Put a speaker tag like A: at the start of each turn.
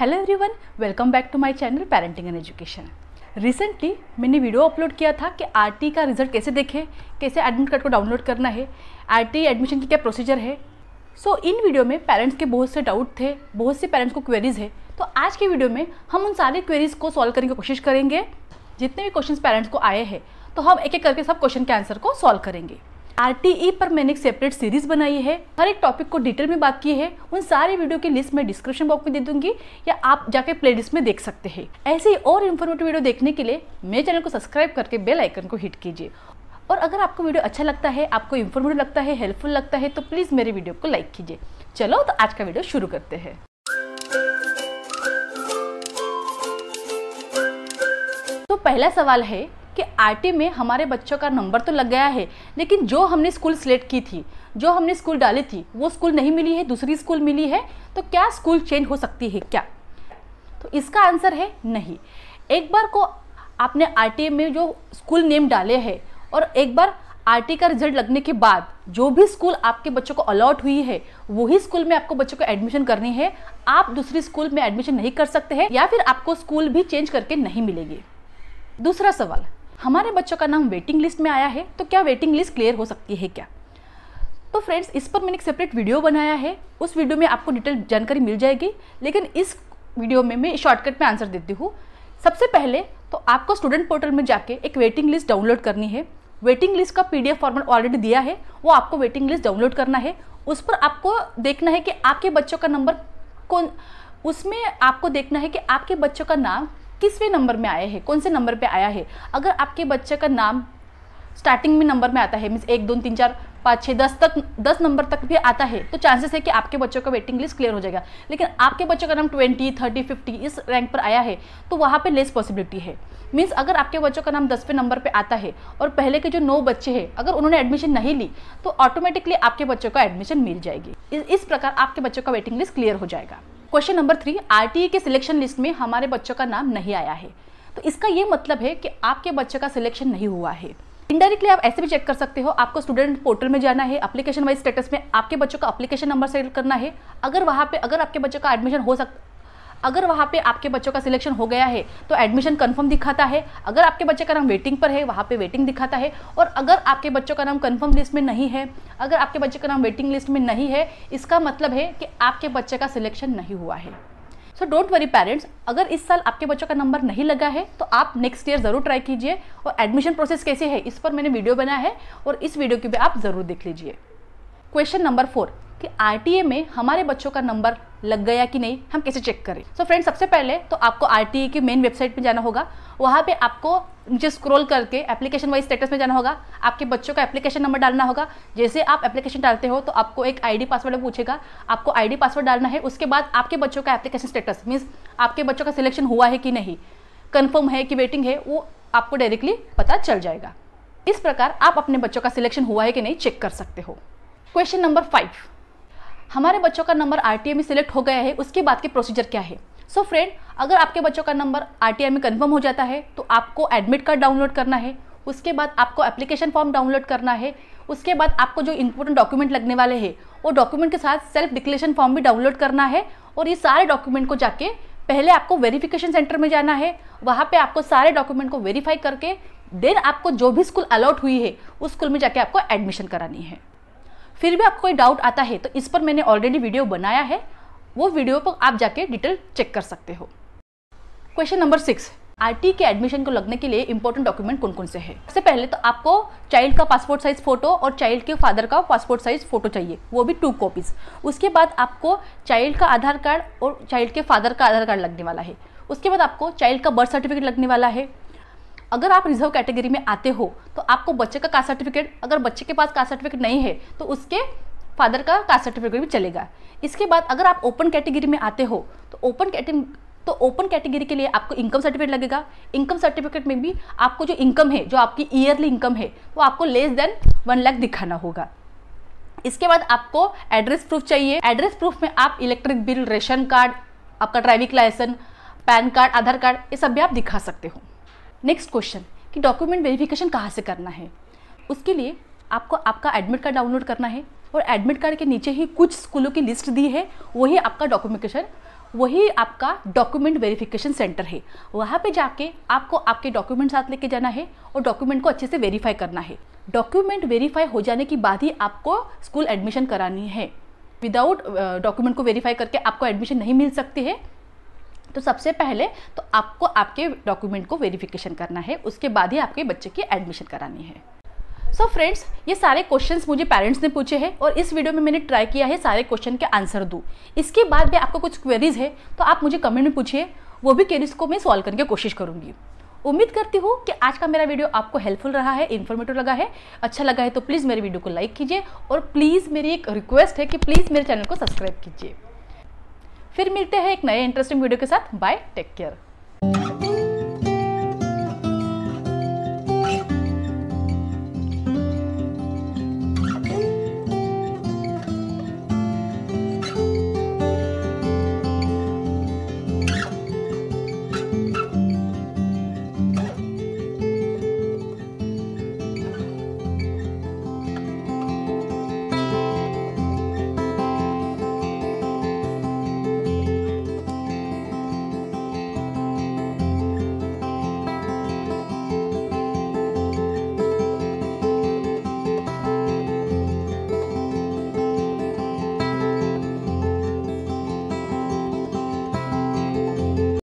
A: hello everyone welcome back to my channel parenting and education recently मैंने video upload किया था कि RT का रिजल्ट कैसे देखें कैसे एडमिट कार्ड को डाउनलोड करना है आरटी एडमिशन की क्या प्रोसीजर है सो so, इन वीडियो में पेरेंट्स के बहुत से डाउट थे बहुत से पेरेंट्स को क्वेरीज है तो आज के वीडियो में हम उन सारे क्वेरीज को सॉल्व करने की कोशिश करेंगे जितने भी क्वेश्चन पेरेंट्स को आए हैं तो हम एक एक करके सब क्वेश्चन के आंसर को सॉल्व करेंगे आर पर मैंने एक सेपरेट सीरीज बनाई है हर एक टॉपिक को डिटेल में बात की है उन सारे वीडियो की लिस्ट मैं डिस्क्रिप्शन बॉक्स में दे दूंगी या आप जाके प्ले में देख सकते हैं ऐसे ही और इन्फॉर्मेटिव वीडियो देखने के लिए मेरे चैनल को सब्सक्राइब करके बेल आइकन को हिट कीजिए और अगर आपको वीडियो अच्छा लगता है आपको इन्फॉर्मेटिव लगता है हेल्पफुल लगता है तो प्लीज़ मेरे वीडियो को लाइक कीजिए चलो तो आज का वीडियो शुरू करते हैं तो पहला सवाल है कि आईटी में हमारे बच्चों का नंबर तो लग गया है लेकिन जो हमने स्कूल सिलेक्ट की थी जो हमने स्कूल डाली थी वो स्कूल नहीं मिली है दूसरी स्कूल मिली है तो क्या स्कूल चेंज हो सकती है क्या तो इसका आंसर है नहीं एक बार को आपने आर में जो स्कूल नेम डाले है और एक बार आर का रिजल्ट लगने के बाद जो भी स्कूल आपके बच्चों को अलॉट हुई है वही स्कूल में आपको बच्चों को एडमिशन करनी है आप दूसरी स्कूल में एडमिशन नहीं कर सकते हैं या फिर आपको स्कूल भी चेंज करके नहीं मिलेगी दूसरा सवाल हमारे बच्चों का नाम वेटिंग लिस्ट में आया है तो क्या वेटिंग लिस्ट क्लियर हो सकती है क्या तो फ्रेंड्स इस पर मैंने एक सेपरेट वीडियो बनाया है उस वीडियो में आपको डिटेल जानकारी मिल जाएगी लेकिन इस वीडियो में मैं शॉर्टकट में आंसर देती हूँ सबसे पहले तो आपको स्टूडेंट पोर्टल में जाके एक वेटिंग लिस्ट डाउनलोड करनी है वेटिंग लिस्ट का पी फॉर्मेट ऑलरेडी दिया है वो आपको वेटिंग लिस्ट डाउनलोड करना है उस पर आपको देखना है कि आपके बच्चों का नंबर कौन उसमें आपको देखना है कि आपके बच्चों का नाम किसवें नंबर में आया है कौन से नंबर पे आया है अगर आपके बच्चे का नाम स्टार्टिंग में नंबर में आता है मीन्स एक दो तीन चार पाँच छः दस तक दस नंबर तक भी आता है तो चांसेस है कि आपके बच्चों का वेटिंग लिस्ट क्लियर हो जाएगा लेकिन आपके बच्चों का नाम ट्वेंटी थर्टी फिफ्टी इस रैंक पर आया है तो वहाँ पे लेस पॉसिबिलिटी है मीन्स अगर आपके बच्चों का नाम दसवें नंबर पर आता है और पहले के जो नौ बच्चे हैं अगर उन्होंने एडमिशन नहीं ली तो ऑटोमेटिकली आपके बच्चों का एडमिशन मिल जाएगी इस प्रकार आपके बच्चों का वेटिंग लिस्ट क्लियर हो जाएगा क्वेश्चन नंबर थ्री आर के सिलेक्शन लिस्ट में हमारे बच्चों का नाम नहीं आया है तो इसका ये मतलब है कि आपके बच्चे का सिलेक्शन नहीं हुआ है इंडायरेक्टली आप ऐसे भी चेक कर सकते हो आपको स्टूडेंट पोर्टल में जाना है एप्लीकेशन वाइज स्टेटस में आपके बच्चों का एप्लीकेशन नंबर सेलेक्ट करना है अगर वहाँ पे अगर आपके बच्चों का एडमिशन हो सकता अगर वहाँ पे आपके बच्चों का सिलेक्शन हो गया है तो एडमिशन कंफर्म दिखाता है अगर आपके बच्चे का नाम वेटिंग पर है वहाँ पे वेटिंग दिखाता है और अगर आपके बच्चों का नाम कंफर्म लिस्ट में नहीं है अगर आपके बच्चे का नाम वेटिंग लिस्ट में नहीं है इसका मतलब है कि आपके बच्चे का सिलेक्शन नहीं हुआ है सो डोंट वरी पेरेंट्स अगर इस साल आपके बच्चों का नंबर नहीं लगा है तो आप नेक्स्ट ईयर ज़रूर ट्राई कीजिए और एडमिशन प्रोसेस कैसे है इस पर मैंने वीडियो बनाया है और इस वीडियो की भी आप ज़रूर देख लीजिए क्वेश्चन नंबर फोर कि आर में हमारे बच्चों का नंबर लग गया कि नहीं हम कैसे चेक करें सो so फ्रेंड सबसे पहले तो आपको आर की मेन वेबसाइट पे जाना होगा वहाँ पे आपको नीचे स्क्रॉल करके एप्लीकेशन वाइज स्टेटस में जाना होगा आपके बच्चों का एप्लीकेशन नंबर डालना होगा जैसे आप एप्लीकेशन डालते हो तो आपको एक आईडी पासवर्ड पूछेगा आपको आईडी पासवर्ड डालना है उसके बाद आपके बच्चों का एप्लीकेशन स्टेटस मीन्स आपके बच्चों का सिलेक्शन हुआ है कि नहीं कन्फर्म है कि वेटिंग है वो आपको डायरेक्टली पता चल जाएगा इस प्रकार आप अपने बच्चों का सिलेक्शन हुआ है कि नहीं चेक कर सकते हो क्वेश्चन नंबर फाइव हमारे बच्चों का नंबर आर में सिलेक्ट हो गया है उसके बाद के प्रोसीजर क्या है सो so फ्रेंड अगर आपके बच्चों का नंबर आर में कन्फर्म हो जाता है तो आपको एडमिट कार्ड डाउनलोड करना है उसके बाद आपको एप्लीकेशन फॉर्म डाउनलोड करना है उसके बाद आपको जो इंपोर्टेंट डॉक्यूमेंट लगने वाले हैं वो डॉक्यूमेंट के साथ सेल्फ डिक्लेरेशन फॉर्म भी डाउनलोड करना है और ये सारे डॉक्यूमेंट को जाके पहले आपको वेरिफिकेशन सेंटर में जाना है वहाँ पे आपको सारे डॉक्यूमेंट को वेरीफाई करके देन आपको जो भी स्कूल अलॉट हुई है उस स्कूल में जाके आपको एडमिशन करानी है फिर भी आपको कोई डाउट आता है तो इस पर मैंने ऑलरेडी वीडियो बनाया है वो वीडियो पर आप जाके डिटेल चेक कर सकते हो क्वेश्चन नंबर सिक्स आरटी के एडमिशन को लगने के लिए इंपॉर्टेंट डॉक्यूमेंट कौन कौन से हैं सबसे पहले तो आपको चाइल्ड का पासपोर्ट साइज फोटो और चाइल्ड के फादर का पासपोर्ट साइज फोटो चाहिए वो भी टू कॉपीज उसके बाद आपको चाइल्ड का आधार कार्ड और चाइल्ड के फादर का आधार कार्ड लगने वाला है उसके बाद आपको चाइल्ड का बर्थ सर्टिफिकेट लगने वाला है अगर आप रिजर्व कैटेगरी में आते हो तो आपको बच्चे का कास्ट सर्टिफिकेट अगर बच्चे के पास कास्ट सर्टिफिकेट नहीं है तो उसके फादर का कास्ट सर्टिफिकेट भी चलेगा इसके बाद अगर आप ओपन कैटेगरी में आते हो तो ओपन तो ओपन कैटेगरी के लिए आपको इनकम सर्टिफिकेट लगेगा इनकम सर्टिफिकेट में भी आपको जो इनकम है जो आपकी ईयरली इनकम है वो आपको लेस देन वन लाख दिखाना होगा इसके बाद आपको एड्रेस प्रूफ चाहिए एड्रेस प्रूफ में आप इलेक्ट्रिक बिल रेशन कार्ड आपका driving licence PAN card Aadhaar card ये सब भी आप दिखा सकते हो नेक्स्ट क्वेश्चन कि डॉक्यूमेंट वेरिफिकेशन कहाँ से करना है उसके लिए आपको आपका एडमिट कार्ड डाउनलोड करना है और एडमिट कार्ड के नीचे ही कुछ स्कूलों की लिस्ट दी है वही आपका डॉक्यूमेंटेशन वही आपका डॉक्यूमेंट वेरिफिकेशन सेंटर है वहाँ पे जाके आपको आपके डॉक्यूमेंट साथ लेके जाना है और डॉक्यूमेंट को अच्छे से वेरीफाई करना है डॉक्यूमेंट वेरीफाई हो जाने के बाद ही आपको स्कूल एडमिशन करानी है विदाउट डॉक्यूमेंट को वेरीफाई करके आपको एडमिशन नहीं मिल सकती है तो सबसे पहले तो आपको आपके डॉक्यूमेंट को वेरिफिकेशन करना है उसके बाद ही आपके बच्चे की एडमिशन करानी है सो so फ्रेंड्स ये सारे क्वेश्चंस मुझे पेरेंट्स ने पूछे हैं और इस वीडियो में मैंने ट्राई किया है सारे क्वेश्चन के आंसर दूँ इसके बाद भी आपको कुछ क्वेरीज है तो आप मुझे कमेंट में पूछिए वो भी क्वेरीज को मैं सॉल्व करने की कोशिश करूँगी उम्मीद करती हूँ कि आज का मेरा वीडियो आपको हेल्पफुल रहा है इन्फॉर्मेटिव लगा है अच्छा लगा है तो प्लीज़ मेरे वीडियो को लाइक कीजिए और प्लीज़ मेरी एक रिक्वेस्ट है कि प्लीज़ मेरे चैनल को सब्सक्राइब कीजिए फिर मिलते हैं एक नए इंटरेस्टिंग वीडियो के साथ बाय टेक केयर